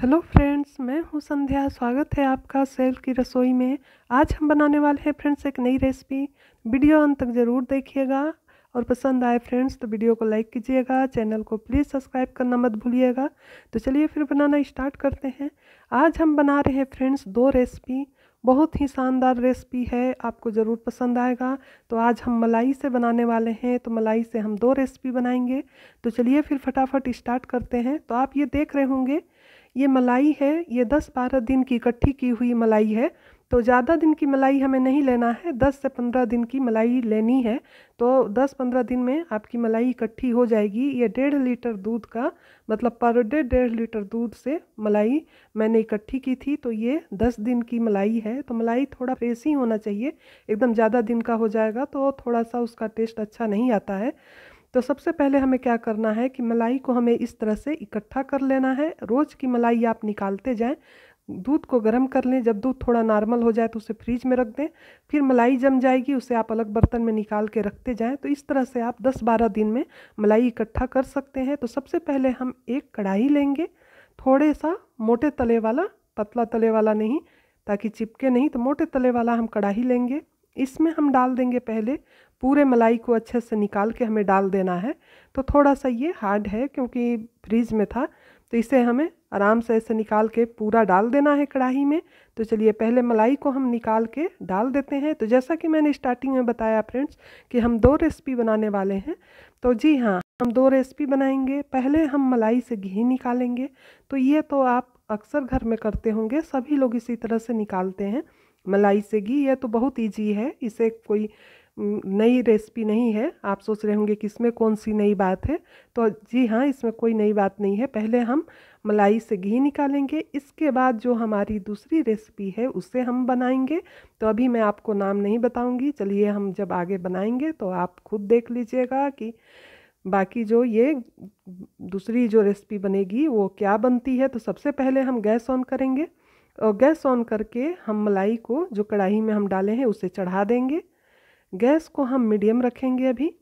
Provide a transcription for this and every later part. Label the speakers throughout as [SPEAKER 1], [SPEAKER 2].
[SPEAKER 1] hello friends मैं हूं संध्या स्वागत है आपका सेल्फ की रसोई में आज हम बनाने वाले हैं फ्रेंड्स एक नई रेसिपी वीडियो अंत तक ज़रूर देखिएगा और पसंद आए फ्रेंड्स तो वीडियो को लाइक कीजिएगा चैनल को प्लीज़ सब्सक्राइब करना मत भूलिएगा तो चलिए फिर बनाना स्टार्ट करते हैं आज हम बना रहे हैं फ्रेंड्स दो रेसिपी बहुत ही शानदार रेसिपी है आपको ज़रूर पसंद आएगा तो आज हम मलाई से बनाने वाले हैं तो मलाई से हम दो रेसिपी बनाएंगे तो चलिए फिर फटाफट स्टार्ट करते हैं तो आप ये देख रहे होंगे ये मलाई है ये दस बारह दिन की इकट्ठी की हुई मलाई है तो ज़्यादा दिन की मलाई हमें नहीं लेना है दस से पंद्रह दिन की मलाई लेनी है तो दस पंद्रह दिन में आपकी मलाई इकट्ठी हो जाएगी ये डेढ़ लीटर दूध का मतलब पर डे डेढ़ लीटर दूध से मलाई मैंने इकट्ठी की थी तो ये दस दिन की मलाई है तो मलाई थोड़ा फ्रेश ही होना चाहिए एकदम ज़्यादा दिन का हो जाएगा तो थोड़ा सा उसका टेस्ट अच्छा नहीं आता है तो सबसे पहले हमें क्या करना है कि मलाई को हमें इस तरह से इकट्ठा कर लेना है रोज़ की मलाई आप निकालते जाएं दूध को गर्म कर लें जब दूध थोड़ा नॉर्मल हो जाए तो उसे फ्रिज में रख दें फिर मलाई जम जाएगी उसे आप अलग बर्तन में निकाल के रखते जाएं तो इस तरह से आप 10-12 दिन में मलाई इकट्ठा कर सकते हैं तो सबसे पहले हम एक कढ़ाई लेंगे थोड़े सा मोटे तले वाला पतला तले वाला नहीं ताकि चिपके नहीं तो मोटे तले वाला हम कढ़ाई लेंगे इसमें हम डाल देंगे पहले पूरे मलाई को अच्छे से निकाल के हमें डाल देना है तो थोड़ा सा ये हार्ड है क्योंकि फ्रिज में था तो इसे हमें आराम से ऐसे निकाल के पूरा डाल देना है कढ़ाई में तो चलिए पहले मलाई को हम निकाल के डाल देते हैं तो जैसा कि मैंने स्टार्टिंग में बताया फ्रेंड्स कि हम दो रेसिपी बनाने वाले हैं तो जी हाँ हम दो रेसिपी बनाएंगे पहले हम मलाई से घी निकालेंगे तो ये तो आप अक्सर घर में करते होंगे सभी लोग इसी तरह से निकालते हैं मलाई से घी यह तो बहुत ईजी है इसे कोई नई रेसिपी नहीं है आप सोच रहे होंगे कि इसमें कौन सी नई बात है तो जी हाँ इसमें कोई नई बात नहीं है पहले हम मलाई से घी निकालेंगे इसके बाद जो हमारी दूसरी रेसिपी है उसे हम बनाएंगे तो अभी मैं आपको नाम नहीं बताऊंगी चलिए हम जब आगे बनाएंगे तो आप खुद देख लीजिएगा कि बाकी जो ये दूसरी जो रेसिपी बनेगी वो क्या बनती है तो सबसे पहले हम गैस ऑन करेंगे और गैस ऑन करके हम मलाई को जो कढ़ाई में हम डाले हैं उसे चढ़ा देंगे गैस को हम मीडियम रखेंगे अभी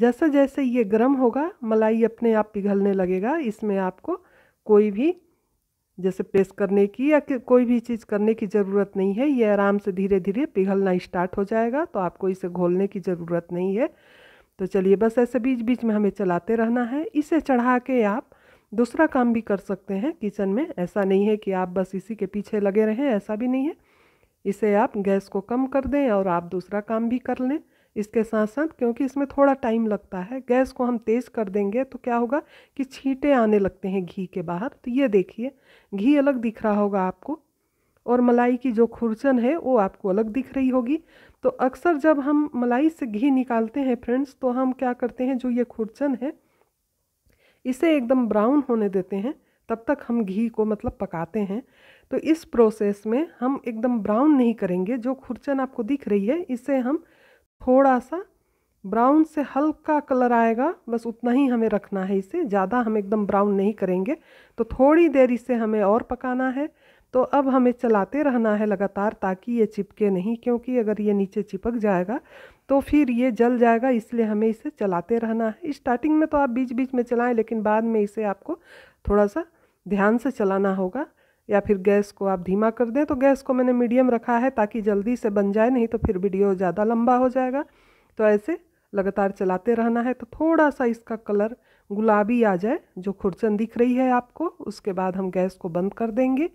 [SPEAKER 1] जैसे जैसे ये गर्म होगा मलाई अपने आप पिघलने लगेगा इसमें आपको कोई भी जैसे प्रेस करने की या कोई भी चीज़ करने की ज़रूरत नहीं है ये आराम से धीरे धीरे पिघलना स्टार्ट हो जाएगा तो आपको इसे घोलने की ज़रूरत नहीं है तो चलिए बस ऐसे बीच बीच में हमें चलाते रहना है इसे चढ़ा के आप दूसरा काम भी कर सकते हैं किचन में ऐसा नहीं है कि आप बस इसी के पीछे लगे रहें ऐसा भी नहीं है इसे आप गैस को कम कर दें और आप दूसरा काम भी कर लें इसके साथ साथ क्योंकि इसमें थोड़ा टाइम लगता है गैस को हम तेज़ कर देंगे तो क्या होगा कि छींटे आने लगते हैं घी के बाहर तो ये देखिए घी अलग दिख रहा होगा आपको और मलाई की जो खुरचन है वो आपको अलग दिख रही होगी तो अक्सर जब हम मलाई से घी निकालते हैं फ्रेंड्स तो हम क्या करते हैं जो ये खुरचन है इसे एकदम ब्राउन होने देते हैं तब तक हम घी को मतलब पकाते हैं तो इस प्रोसेस में हम एकदम ब्राउन नहीं करेंगे जो खुरचन आपको दिख रही है इसे हम थोड़ा सा ब्राउन से हल्का कलर आएगा बस उतना ही हमें रखना है इसे ज़्यादा हम एकदम ब्राउन नहीं करेंगे तो थोड़ी देर इसे हमें और पकाना है तो अब हमें चलाते रहना है लगातार ताकि ये चिपके नहीं क्योंकि अगर ये नीचे चिपक जाएगा तो फिर ये जल जाएगा इसलिए हमें इसे चलाते रहना है स्टार्टिंग में तो आप बीच बीच में चलाएं लेकिन बाद में इसे आपको थोड़ा सा ध्यान से चलाना होगा या फिर गैस को आप धीमा कर दें तो गैस को मैंने मीडियम रखा है ताकि जल्दी से बन जाए नहीं तो फिर वीडियो ज़्यादा लंबा हो जाएगा तो ऐसे लगातार चलाते रहना है तो थोड़ा सा इसका कलर गुलाबी आ जाए जो खुरचन दिख रही है आपको उसके बाद हम गैस को बंद कर देंगे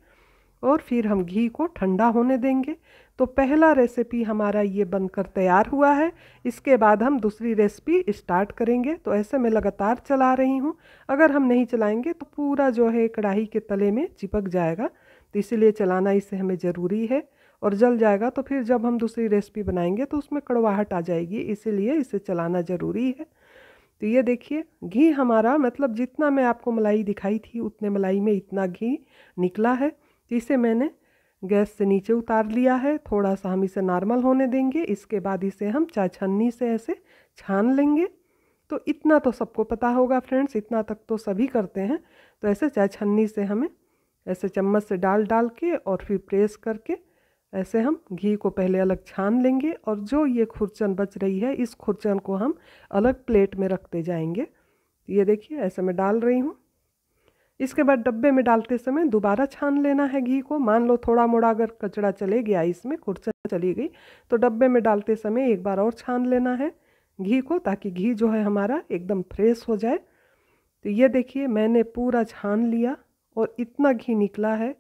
[SPEAKER 1] और फिर हम घी को ठंडा होने देंगे तो पहला रेसिपी हमारा ये बनकर तैयार हुआ है इसके बाद हम दूसरी रेसिपी स्टार्ट करेंगे तो ऐसे मैं लगातार चला रही हूँ अगर हम नहीं चलाएंगे तो पूरा जो है कढ़ाई के तले में चिपक जाएगा तो इसीलिए चलाना इसे हमें ज़रूरी है और जल जाएगा तो फिर जब हम दूसरी रेसिपी बनाएंगे तो उसमें कड़वाहट आ जाएगी इसीलिए इसे चलाना ज़रूरी है तो ये देखिए घी हमारा मतलब जितना मैं आपको मलाई दिखाई थी उतने मलाई में इतना घी निकला है जिसे मैंने गैस से नीचे उतार लिया है थोड़ा सा हम इसे नॉर्मल होने देंगे इसके बाद इसे हम चाय छन्नी से ऐसे छान लेंगे तो इतना तो सबको पता होगा फ्रेंड्स इतना तक तो सभी करते हैं तो ऐसे चाय छन्नी से हमें ऐसे चम्मच से डाल डाल के और फिर प्रेस करके ऐसे हम घी को पहले अलग छान लेंगे और जो ये खुरचन बच रही है इस खुरचन को हम अलग प्लेट में रखते जाएंगे ये देखिए ऐसे मैं डाल रही हूँ इसके बाद डब्बे में डालते समय दोबारा छान लेना है घी को मान लो थोड़ा मोड़ा अगर कचड़ा चले गया इसमें खुरचन चली गई तो डब्बे में डालते समय एक बार और छान लेना है घी को ताकि घी जो है हमारा एकदम फ्रेश हो जाए तो ये देखिए मैंने पूरा छान लिया और इतना घी निकला है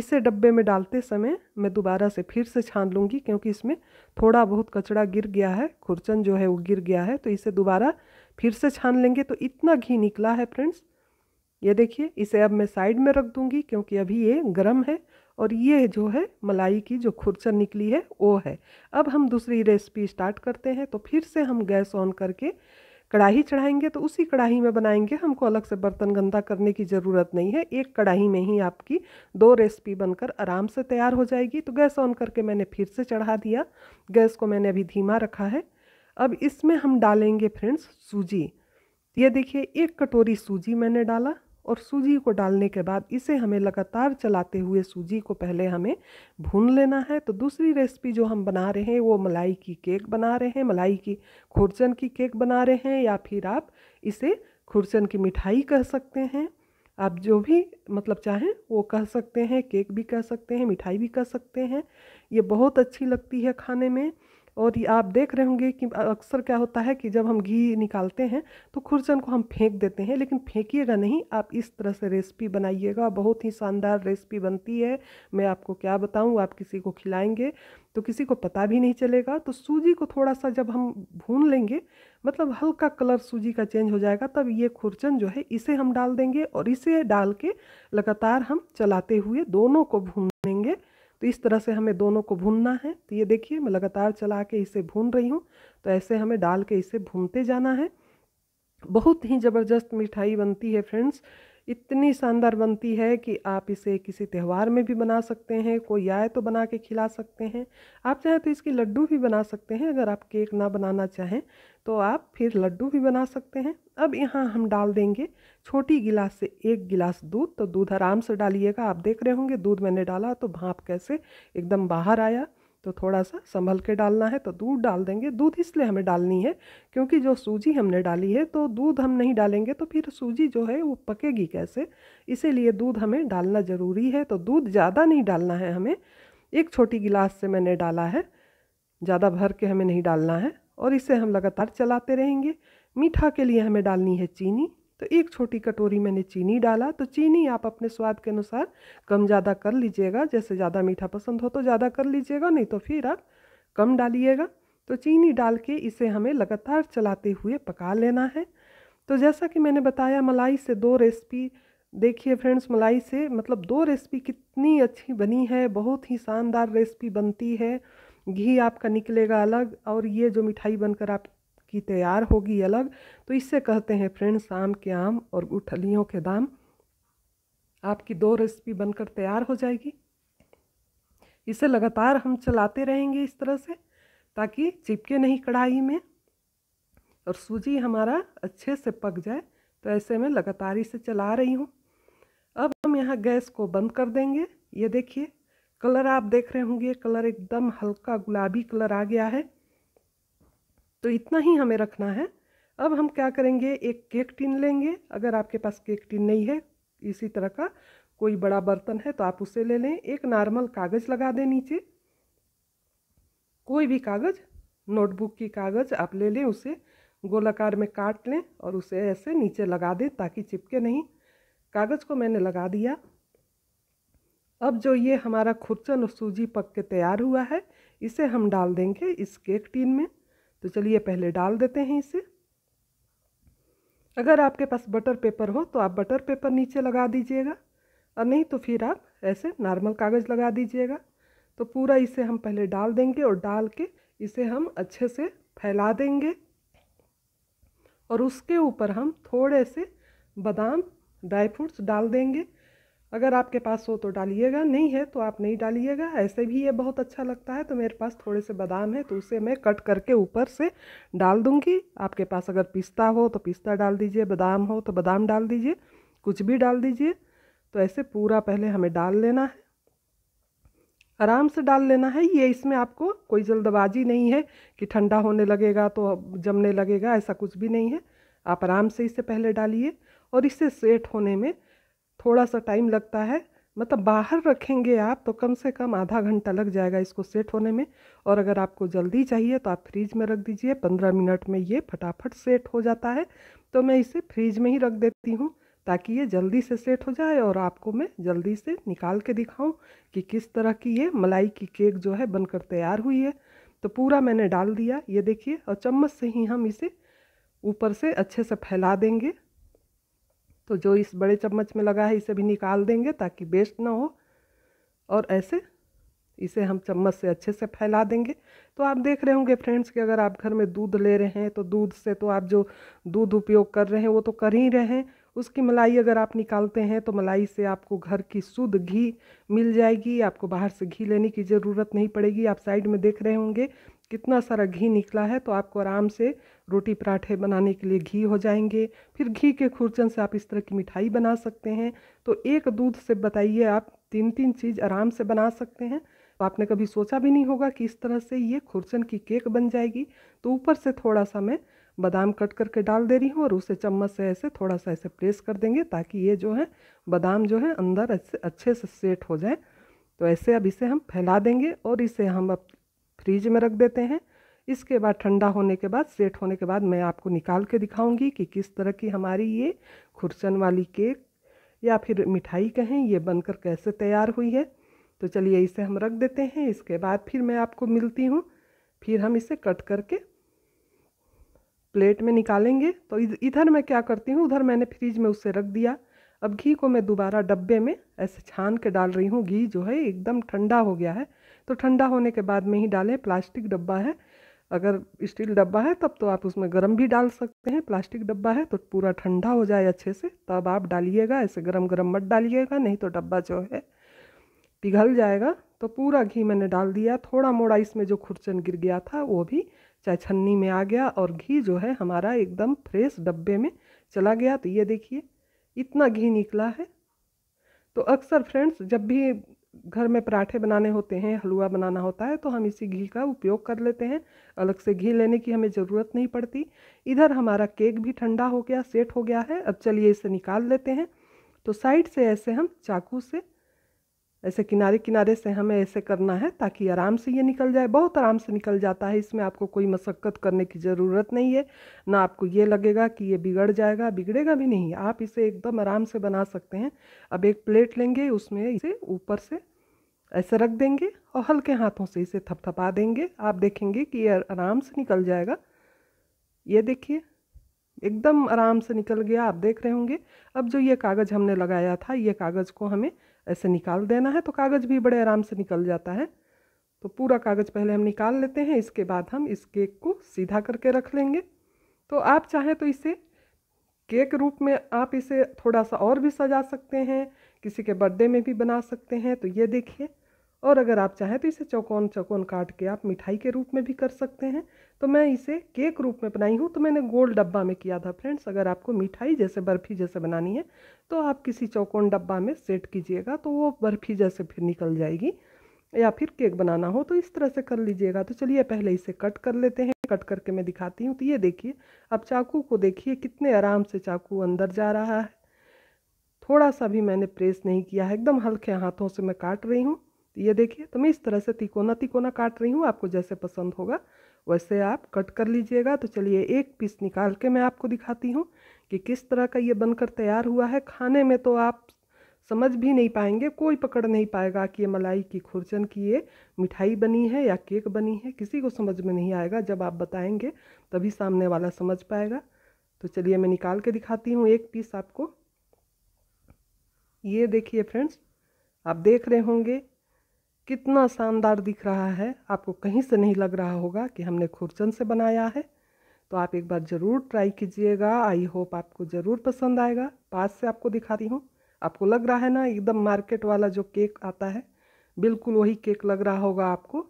[SPEAKER 1] इसे डब्बे में डालते समय मैं दोबारा से फिर से छान लूँगी क्योंकि इसमें थोड़ा बहुत कचड़ा गिर गया है खुरचन जो है वो गिर गया है तो इसे दोबारा फिर से छान लेंगे तो इतना घी निकला है फ्रेंड्स ये देखिए इसे अब मैं साइड में रख दूँगी क्योंकि अभी ये गर्म है और ये जो है मलाई की जो खुरचन निकली है वो है अब हम दूसरी रेसिपी स्टार्ट करते हैं तो फिर से हम गैस ऑन करके कढ़ाई चढ़ाएंगे तो उसी कढ़ाई में बनाएंगे हमको अलग से बर्तन गंदा करने की ज़रूरत नहीं है एक कढ़ाई में ही आपकी दो रेसिपी बनकर आराम से तैयार हो जाएगी तो गैस ऑन करके मैंने फिर से चढ़ा दिया गैस को मैंने अभी धीमा रखा है अब इसमें हम डालेंगे फ्रेंड्स सूजी ये देखिए एक कटोरी सूजी मैंने डाला और सूजी को डालने के बाद इसे हमें लगातार चलाते हुए सूजी को पहले हमें भून लेना है तो दूसरी रेसिपी जो हम बना रहे हैं वो मलाई की केक बना रहे हैं मलाई की खुरचन की केक बना रहे हैं या फिर आप इसे खुरचन की मिठाई कह सकते हैं आप जो भी मतलब चाहें वो कह सकते हैं केक भी कह सकते हैं मिठाई भी कह सकते हैं ये बहुत अच्छी लगती है खाने में और ये आप देख रहे होंगे कि अक्सर क्या होता है कि जब हम घी निकालते हैं तो खुरचन को हम फेंक देते हैं लेकिन फेंकिएगा नहीं आप इस तरह से रेसिपी बनाइएगा बहुत ही शानदार रेसिपी बनती है मैं आपको क्या बताऊँ आप किसी को खिलाएँगे तो किसी को पता भी नहीं चलेगा तो सूजी को थोड़ा सा जब हम भून लेंगे मतलब हल्का कलर सूजी का चेंज हो जाएगा तब ये खुरचन जो है इसे हम डाल देंगे और इसे डाल के लगातार हम चलाते हुए दोनों को भून लेंगे तो इस तरह से हमें दोनों को भूनना है तो ये देखिए मैं लगातार चला के इसे भून रही हूँ तो ऐसे हमें डाल के इसे भूनते जाना है बहुत ही ज़बरदस्त मिठाई बनती है फ्रेंड्स इतनी शानदार बनती है कि आप इसे किसी त्यौहार में भी बना सकते हैं कोई आए तो बना के खिला सकते हैं आप चाहें तो इसके लड्डू भी बना सकते हैं अगर आप केक ना बनाना चाहें तो आप फिर लड्डू भी बना सकते हैं अब यहाँ हम डाल देंगे छोटी गिलास से एक गिलास दूध तो दूध आराम से डालिएगा आप देख रहे होंगे दूध मैंने डाला तो भाप कैसे एकदम बाहर आया तो थोड़ा सा संभल के डालना है तो दूध डाल देंगे दूध इसलिए हमें डालनी है क्योंकि जो सूजी हमने डाली है तो दूध हम नहीं डालेंगे तो फिर सूजी जो है वो पकेगी कैसे इसीलिए दूध हमें डालना ज़रूरी है तो दूध ज़्यादा नहीं डालना है हमें एक छोटी गिलास से मैंने डाला है ज़्यादा भर के हमें नहीं डालना है और इसे हम लगातार चलाते रहेंगे मीठा के लिए हमें डालनी है चीनी तो एक छोटी कटोरी मैंने चीनी डाला तो चीनी आप अपने स्वाद के अनुसार कम ज़्यादा कर लीजिएगा जैसे ज़्यादा मीठा पसंद हो तो ज़्यादा कर लीजिएगा नहीं तो फिर आप कम डालिएगा तो चीनी डाल के इसे हमें लगातार चलाते हुए पका लेना है तो जैसा कि मैंने बताया मलाई से दो रेसिपी देखिए फ्रेंड्स मलाई से मतलब दो रेसिपी कितनी अच्छी बनी है बहुत ही शानदार रेसिपी बनती है घी आपका निकलेगा अलग और ये जो मिठाई बनकर आप की तैयार होगी अलग तो इससे कहते हैं फ्रेंड्स आम के आम और गुठलियों के दाम आपकी दो रेसिपी बनकर तैयार हो जाएगी इसे लगातार हम चलाते रहेंगे इस तरह से ताकि चिपके नहीं कढ़ाई में और सूजी हमारा अच्छे से पक जाए तो ऐसे में लगातार इसे चला रही हूँ अब हम यहाँ गैस को बंद कर देंगे ये देखिए कलर आप देख रहे होंगे कलर एकदम हल्का गुलाबी कलर आ गया है तो इतना ही हमें रखना है अब हम क्या करेंगे एक केक टिन लेंगे अगर आपके पास केक टिन नहीं है इसी तरह का कोई बड़ा बर्तन है तो आप उसे ले लें एक नॉर्मल कागज़ लगा दें नीचे कोई भी कागज़ नोटबुक की कागज़ आप ले लें उसे गोलाकार में काट लें और उसे ऐसे नीचे लगा दें ताकि चिपके नहीं कागज़ को मैंने लगा दिया अब जो ये हमारा खुरचन और सूजी पक के तैयार हुआ है इसे हम डाल देंगे इस केक टिन में तो चलिए पहले डाल देते हैं इसे अगर आपके पास बटर पेपर हो तो आप बटर पेपर नीचे लगा दीजिएगा और नहीं तो फिर आप ऐसे नॉर्मल कागज़ लगा दीजिएगा तो पूरा इसे हम पहले डाल देंगे और डाल के इसे हम अच्छे से फैला देंगे और उसके ऊपर हम थोड़े से बादाम ड्राई फ्रूट्स डाल देंगे अगर आपके पास हो तो डालिएगा नहीं है तो आप नहीं डालिएगा ऐसे भी ये बहुत अच्छा लगता है तो मेरे पास थोड़े से बादाम है तो उसे मैं कट करके ऊपर से डाल दूँगी आपके पास अगर पिस्ता हो तो पिस्ता डाल दीजिए बादाम हो तो बादाम डाल दीजिए कुछ भी डाल दीजिए तो ऐसे पूरा पहले हमें डाल लेना है आराम से डाल लेना है ये इसमें आपको कोई जल्दबाजी नहीं है कि ठंडा होने लगेगा तो जमने लगेगा ऐसा कुछ भी नहीं है आप आराम से इसे पहले डालिए और इसे सेट होने में थोड़ा सा टाइम लगता है मतलब बाहर रखेंगे आप तो कम से कम आधा घंटा लग जाएगा इसको सेट होने में और अगर आपको जल्दी चाहिए तो आप फ्रीज में रख दीजिए पंद्रह मिनट में ये फटाफट सेट हो जाता है तो मैं इसे फ्रीज में ही रख देती हूँ ताकि ये जल्दी से सेट हो जाए और आपको मैं जल्दी से निकाल के दिखाऊं कि किस तरह की ये मलाई की केक जो है बनकर तैयार हुई है तो पूरा मैंने डाल दिया ये देखिए और चम्मच से ही हम इसे ऊपर से अच्छे से फैला देंगे तो जो इस बड़े चम्मच में लगा है इसे भी निकाल देंगे ताकि वेस्ट ना हो और ऐसे इसे हम चम्मच से अच्छे से फैला देंगे तो आप देख रहे होंगे फ्रेंड्स कि अगर आप घर में दूध ले रहे हैं तो दूध से तो आप जो दूध उपयोग कर रहे हैं वो तो कर ही रहे हैं उसकी मलाई अगर आप निकालते हैं तो मलाई से आपको घर की शुद्ध घी मिल जाएगी आपको बाहर से घी लेने की ज़रूरत नहीं पड़ेगी आप साइड में देख रहे होंगे कितना सारा घी निकला है तो आपको आराम से रोटी पराठे बनाने के लिए घी हो जाएंगे फिर घी के खुरचन से आप इस तरह की मिठाई बना सकते हैं तो एक दूध से बताइए आप तीन तीन चीज़ आराम से बना सकते हैं तो आपने कभी सोचा भी नहीं होगा कि इस तरह से ये खुरचन की केक बन जाएगी तो ऊपर से थोड़ा सा मैं बादाम कट करके डाल दे रही हूँ और उसे चम्मच से ऐसे थोड़ा सा ऐसे प्रेस कर देंगे ताकि ये जो है बादाम जो है अंदर अच्छे अच्छे से सेट हो जाए तो ऐसे अब इसे हम फैला देंगे और इसे हम अब फ्रीज में रख देते हैं इसके बाद ठंडा होने के बाद सेट होने के बाद मैं आपको निकाल के दिखाऊंगी कि किस तरह की हमारी ये खुरचन वाली केक या फिर मिठाई कहें ये बनकर कैसे तैयार हुई है तो चलिए इसे हम रख देते हैं इसके बाद फिर मैं आपको मिलती हूँ फिर हम इसे कट करके प्लेट में निकालेंगे तो इधर मैं क्या करती हूँ उधर मैंने फ्रिज में उसे रख दिया अब घी को मैं दोबारा डब्बे में ऐसे छान के डाल रही हूँ घी जो है एकदम ठंडा हो गया है तो ठंडा होने के बाद में ही डालें प्लास्टिक डब्बा है अगर स्टील डब्बा है तब तो आप उसमें गर्म भी डाल सकते हैं प्लास्टिक डब्बा है तो पूरा ठंडा हो जाए अच्छे से तब आप डालिएगा ऐसे गरम गरम मत डालिएगा नहीं तो डब्बा जो है पिघल जाएगा तो पूरा घी मैंने डाल दिया थोड़ा मोड़ा इसमें जो खुरचन गिर गया था वो भी चाहे छन्नी में आ गया और घी जो है हमारा एकदम फ्रेश डब्बे में चला गया तो ये देखिए इतना घी निकला है तो अक्सर फ्रेंड्स जब भी घर में पराठे बनाने होते हैं हलवा बनाना होता है तो हम इसी घी का उपयोग कर लेते हैं अलग से घी लेने की हमें ज़रूरत नहीं पड़ती इधर हमारा केक भी ठंडा हो गया सेट हो गया है अब चलिए इसे निकाल लेते हैं तो साइड से ऐसे हम चाकू से ऐसे किनारे किनारे से हमें ऐसे करना है ताकि आराम से ये निकल जाए बहुत आराम से निकल जाता है इसमें आपको कोई मशक्क़त करने की ज़रूरत नहीं है ना आपको ये लगेगा कि ये बिगड़ जाएगा बिगड़ेगा भी नहीं आप इसे एकदम आराम से बना सकते हैं अब एक प्लेट लेंगे उसमें इसे ऊपर से ऐसे रख देंगे और हल्के हाथों से इसे थपथपा देंगे आप देखेंगे कि ये आराम से निकल जाएगा ये देखिए एकदम आराम से निकल गया आप देख रहे होंगे अब जो ये कागज़ हमने लगाया था ये कागज़ को हमें ऐसे निकाल देना है तो कागज़ भी बड़े आराम से निकल जाता है तो पूरा कागज़ पहले हम निकाल लेते हैं इसके बाद हम इस केक को सीधा करके रख लेंगे तो आप चाहें तो इसे केक रूप में आप इसे थोड़ा सा और भी सजा सकते हैं किसी के बर्थडे में भी बना सकते हैं तो ये देखिए और अगर आप चाहें तो इसे चौकोन चौकोन काट के आप मिठाई के रूप में भी कर सकते हैं तो मैं इसे केक रूप में बनाई हूँ तो मैंने गोल डब्बा में किया था फ्रेंड्स अगर आपको मिठाई जैसे बर्फ़ी जैसे बनानी है तो आप किसी चौकोन डब्बा में सेट कीजिएगा तो वो बर्फ़ी जैसे फिर निकल जाएगी या फिर केक बनाना हो तो इस तरह से कर लीजिएगा तो चलिए पहले इसे कट कर लेते हैं कट करके मैं दिखाती हूँ तो ये देखिए अब चाकू को देखिए कितने आराम से चाकू अंदर जा रहा है थोड़ा सा भी मैंने प्रेस नहीं किया है एकदम हल्के हाथों से मैं काट रही हूँ ये देखिए तो मैं इस तरह से तिकोना तिकोना काट रही हूँ आपको जैसे पसंद होगा वैसे आप कट कर लीजिएगा तो चलिए एक पीस निकाल के मैं आपको दिखाती हूँ कि किस तरह का ये बनकर तैयार हुआ है खाने में तो आप समझ भी नहीं पाएंगे कोई पकड़ नहीं पाएगा कि ये मलाई की खुरचन की ये मिठाई बनी है या केक बनी है किसी को समझ में नहीं आएगा जब आप बताएंगे तभी सामने वाला समझ पाएगा तो चलिए मैं निकाल के दिखाती हूँ एक पीस आपको ये देखिए फ्रेंड्स आप देख रहे होंगे कितना शानदार दिख रहा है आपको कहीं से नहीं लग रहा होगा कि हमने खुरचन से बनाया है तो आप एक बार ज़रूर ट्राई कीजिएगा आई होप आपको ज़रूर पसंद आएगा पास से आपको दिखा रही हूँ आपको लग रहा है ना एकदम मार्केट वाला जो केक आता है बिल्कुल वही केक लग रहा होगा आपको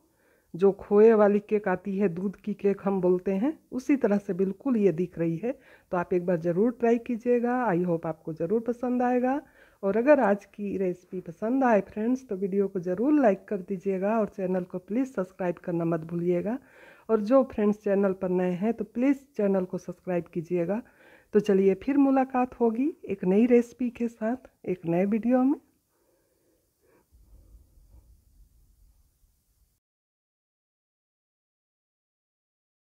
[SPEAKER 1] जो खोए वाली केक आती है दूध की केक हम बोलते हैं उसी तरह से बिल्कुल ये दिख रही है तो आप एक बार ज़रूर ट्राई कीजिएगा आई होप आपको ज़रूर पसंद आएगा और अगर आज की रेसिपी पसंद आए फ्रेंड्स तो वीडियो को ज़रूर लाइक कर दीजिएगा और चैनल को प्लीज़ सब्सक्राइब करना मत भूलिएगा और जो फ्रेंड्स चैनल पर नए हैं तो प्लीज़ चैनल को सब्सक्राइब कीजिएगा तो चलिए फिर मुलाकात होगी एक नई रेसिपी के साथ एक नए वीडियो में